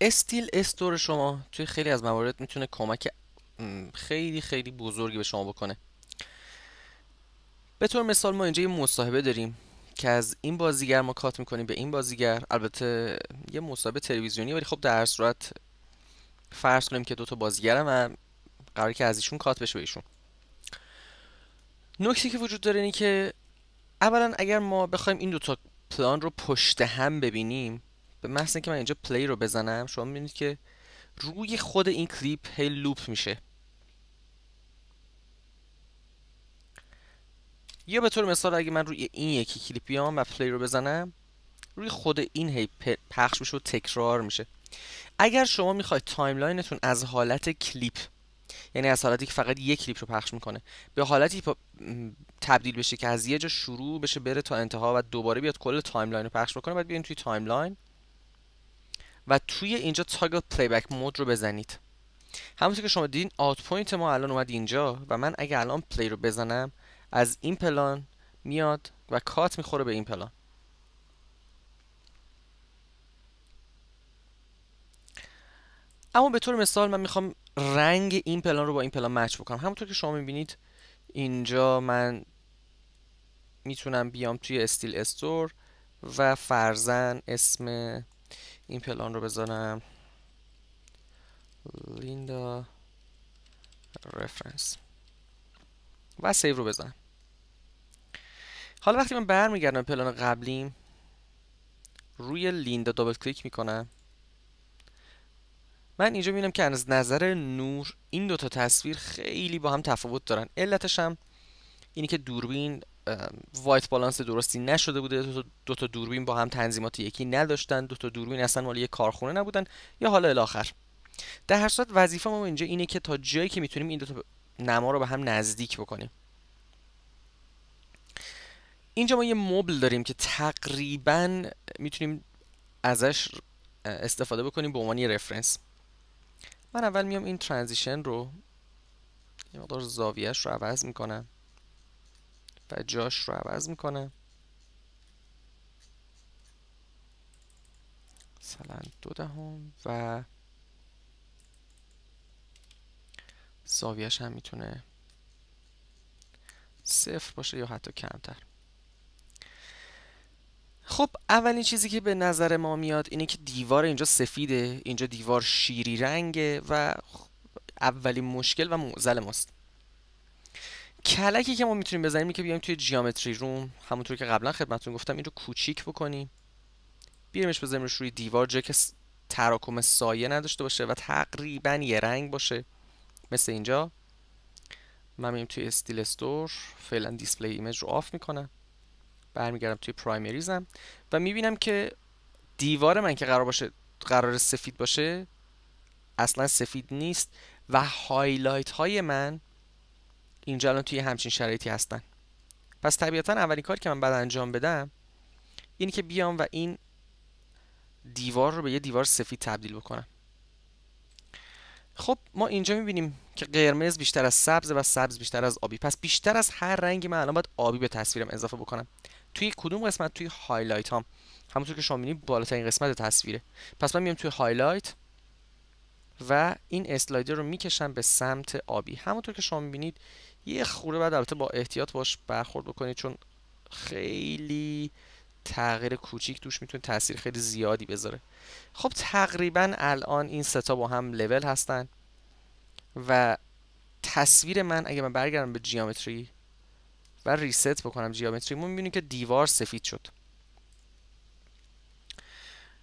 استیل استور شما توی خیلی از موارد میتونه کمک خیلی خیلی بزرگی به شما بکنه به طور مثال ما اینجا یه مصاحبه داریم که از این بازیگر ما کات میکنیم به این بازیگر البته یه مصاحبه تلویزیونی ولی خب در صورت فرض کنیم که دوتا بازیگر هم قرار که از ایشون کات بشه به ایشون نکته که وجود داره اینه که اولا اگر ما بخوایم این دوتا پلان رو پشت هم ببینیم به محض اینکه من اینجا پلی رو بزنم شما میبینید که روی خود این کلیپ هی لوپ میشه یا به طور مثال اگه من روی این یکی کلیپ بیام و پلی رو بزنم روی خود این هی پخش میشه و تکرار میشه اگر شما میخواید لاینتون از حالت کلیپ یعنی از حالتی که فقط یک کلیپ رو پخش میکنه به حالتی تبدیل بشه که از یه جا شروع بشه بره تا انتها و دوباره بیاد کل تایملاین رو پخش بکنه بعد بیاین توی تایملاین و توی اینجا تاگل بک مود رو بزنید همونطور که شما دیدین آت پوینت ما الان اومد اینجا و من اگه الان پلی رو بزنم از این پلان میاد و کات میخوره به این پلان اما به طور مثال من میخوام رنگ این پلان رو با این پلان مچ بکنم همونطور که شما میبینید اینجا من میتونم بیام توی استیل استور و فرزن اسم این پلان رو بزنم لیندا رفرنس و سیو رو بزنم حالا وقتی من برمیگردم پلان قبلیم روی لیندا دابل کلیک میکنم من اینجا میبینم که از نظر نور این دوتا تصویر خیلی با هم تفاوت دارن علتش هم اینی که دوربین وایت بالانس درستی نشده بوده دو تا دوربین با هم تنظیمات یکی نداشتن دو تا دوربین اصلا مال یه کارخونه نبودن یا حالا الاخر در هر صورت وظیفه ما اینجا اینه که تا جایی که میتونیم این دو تا نما رو به هم نزدیک بکنیم اینجا ما یه مبل داریم که تقریبا میتونیم ازش استفاده بکنیم به عنوان یه رفرنس من اول میام این ترانزیشن رو یه مقدار زاویهش رو عوض میکنم و جاش رو عوض میکنه مثلا دو دهم و زاویهش هم میتونه صفر باشه یا حتی کمتر خب اولین چیزی که به نظر ما میاد اینه که دیوار اینجا سفیده اینجا دیوار شیری رنگه و خب، اولین مشکل و معضل ماست کلکی که ما میتونیم بزنیم که بیایم توی جیامتری روم همونطور که قبلا خدمتتون گفتم این کوچیک بکنیم بیاریمش روش روی دیوار جه که تراکم سایه نداشته باشه و تقریبا یه رنگ باشه مثل اینجا من میریم توی استیل استور فعلا دیسپلی ایمیج رو آف میکنم برمیگردم توی پرایمریزم و میبینم که دیوار من که قرار باشه قرار سفید باشه اصلا سفید نیست و هایلایت های من اینجا الان توی همچین شرایطی هستن پس طبیعتا اولین کاری که من بعد انجام بدم اینه که بیام و این دیوار رو به یه دیوار سفید تبدیل بکنم خب ما اینجا میبینیم که قرمز بیشتر از سبز و سبز بیشتر از آبی پس بیشتر از هر رنگی من الان باید آبی به تصویرم اضافه بکنم توی کدوم قسمت توی هایلایت هم همونطور که شما میبینید بالاترین قسمت تصویره پس من میام توی هایلایت و این اسلایدر رو میکشم به سمت آبی همونطور که شما میبینید یه خورده بعد البته با احتیاط باش برخورد بکنید چون خیلی تغییر کوچیک توش میتونه تاثیر خیلی زیادی بذاره خب تقریبا الان این ستا با هم لول هستن و تصویر من اگه من برگردم به جیامتری و ریست بکنم جیامتری ما میبینیم که دیوار سفید شد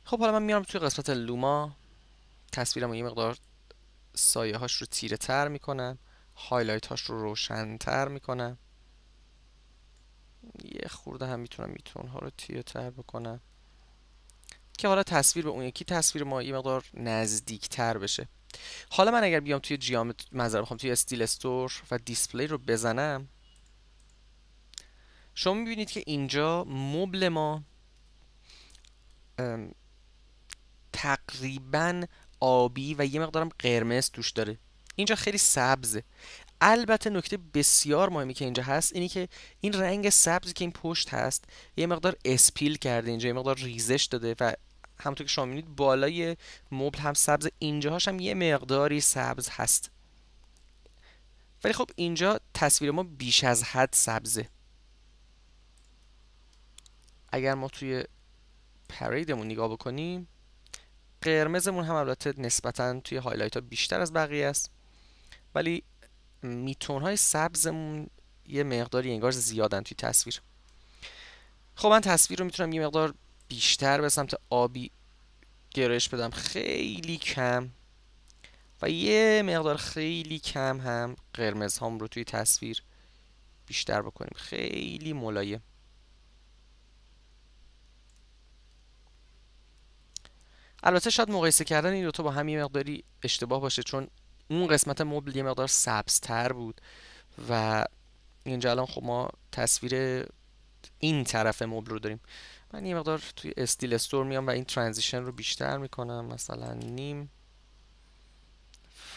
خب حالا من میارم توی قسمت لوما تصویرم رو یه مقدار سایه هاش رو تیره تر میکنم هایلایت هاش رو تر میکنم یه خورده هم میتونم میتون ها رو تیره تر بکنم که حالا تصویر به اون یکی تصویر ما یه مقدار نزدیک تر بشه حالا من اگر بیام توی جیامت منظر بخوام توی استیل استور و دیسپلی رو بزنم شما میبینید که اینجا مبل ما تقریبا آبی و یه مقدارم قرمز توش داره اینجا خیلی سبزه البته نکته بسیار مهمی که اینجا هست اینی که این رنگ سبزی که این پشت هست یه مقدار اسپیل کرده اینجا یه مقدار ریزش داده و همونطور که شما میبینید بالای مبل هم سبز اینجاهاش هم یه مقداری سبز هست ولی خب اینجا تصویر ما بیش از حد سبزه اگر ما توی پریدمون نگاه بکنیم قرمزمون هم البته نسبتا توی هایلایت ها بیشتر از بقیه است ولی میتون های سبزمون یه مقداری انگار زیادن توی تصویر خب من تصویر رو میتونم یه مقدار بیشتر به سمت آبی گرایش بدم خیلی کم و یه مقدار خیلی کم هم قرمز هم رو توی تصویر بیشتر بکنیم خیلی ملایم البته شاید مقایسه کردن این دوتا با هم یه مقداری اشتباه باشه چون اون قسمت مبل یه مقدار سبزتر بود و اینجا الان خب ما تصویر این طرف مبل رو داریم من یه مقدار توی استیل استور میام و این ترانزیشن رو بیشتر میکنم مثلا نیم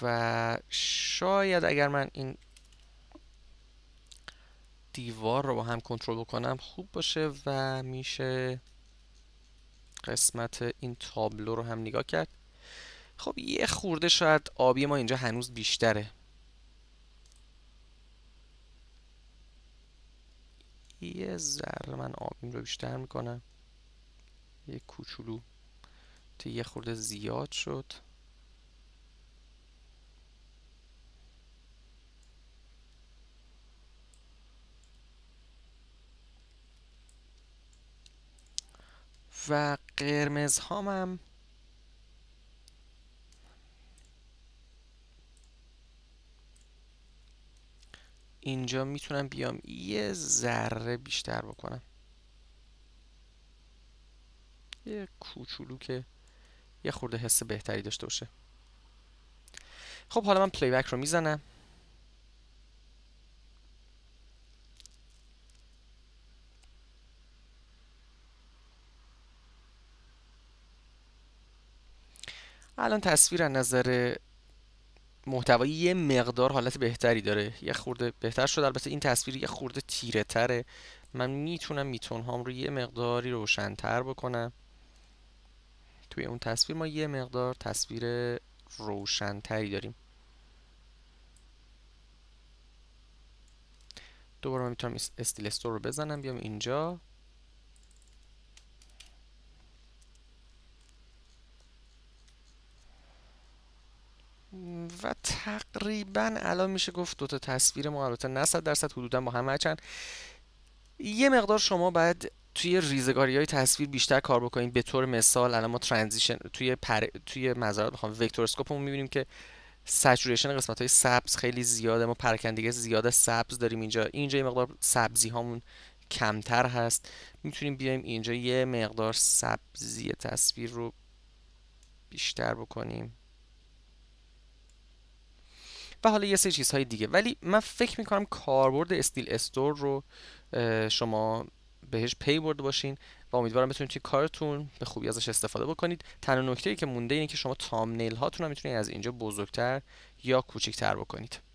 و شاید اگر من این دیوار رو با هم کنترل بکنم خوب باشه و میشه قسمت این تابلو رو هم نگاه کرد خب یه خورده شاید آبی ما اینجا هنوز بیشتره یه ذره من آبیم رو بیشتر میکنم یه کوچولو تا یه خورده زیاد شد و قرمز هامم اینجا میتونم بیام یه ذره بیشتر بکنم یه کوچولو که یه خورده حس بهتری داشته باشه خب حالا من پلی بک رو میزنم الان تصویر از نظر محتوایی یه مقدار حالت بهتری داره یه خورده بهتر شده البته این تصویر یه خورده تیره تره من میتونم میتون هام رو یه مقداری روشنتر بکنم توی اون تصویر ما یه مقدار تصویر روشنتری داریم دوباره من میتونم استیلستور رو بزنم بیام اینجا و تقریبا الان میشه گفت دوتا تصویر ما البته نه صد درصد حدودا با هم هرچند یه مقدار شما باید توی ریزگاری های تصویر بیشتر کار بکنید به طور مثال الان ما ترانزیشن توی پر... توی مزارات میبینیم که سچوریشن قسمت های سبز خیلی زیاده ما پرکندگی زیاد سبز داریم اینجا اینجا یه مقدار سبزی هامون کمتر هست میتونیم بیایم اینجا یه مقدار سبزی تصویر رو بیشتر بکنیم و حالا یه سری چیزهای دیگه ولی من فکر میکنم کاربرد استیل استور رو شما بهش پی برده باشین و امیدوارم بتونید توی کارتون به خوبی ازش استفاده بکنید تنها نکته ای که مونده اینه که شما تامنیل هاتون رو میتونید از اینجا بزرگتر یا کوچکتر بکنید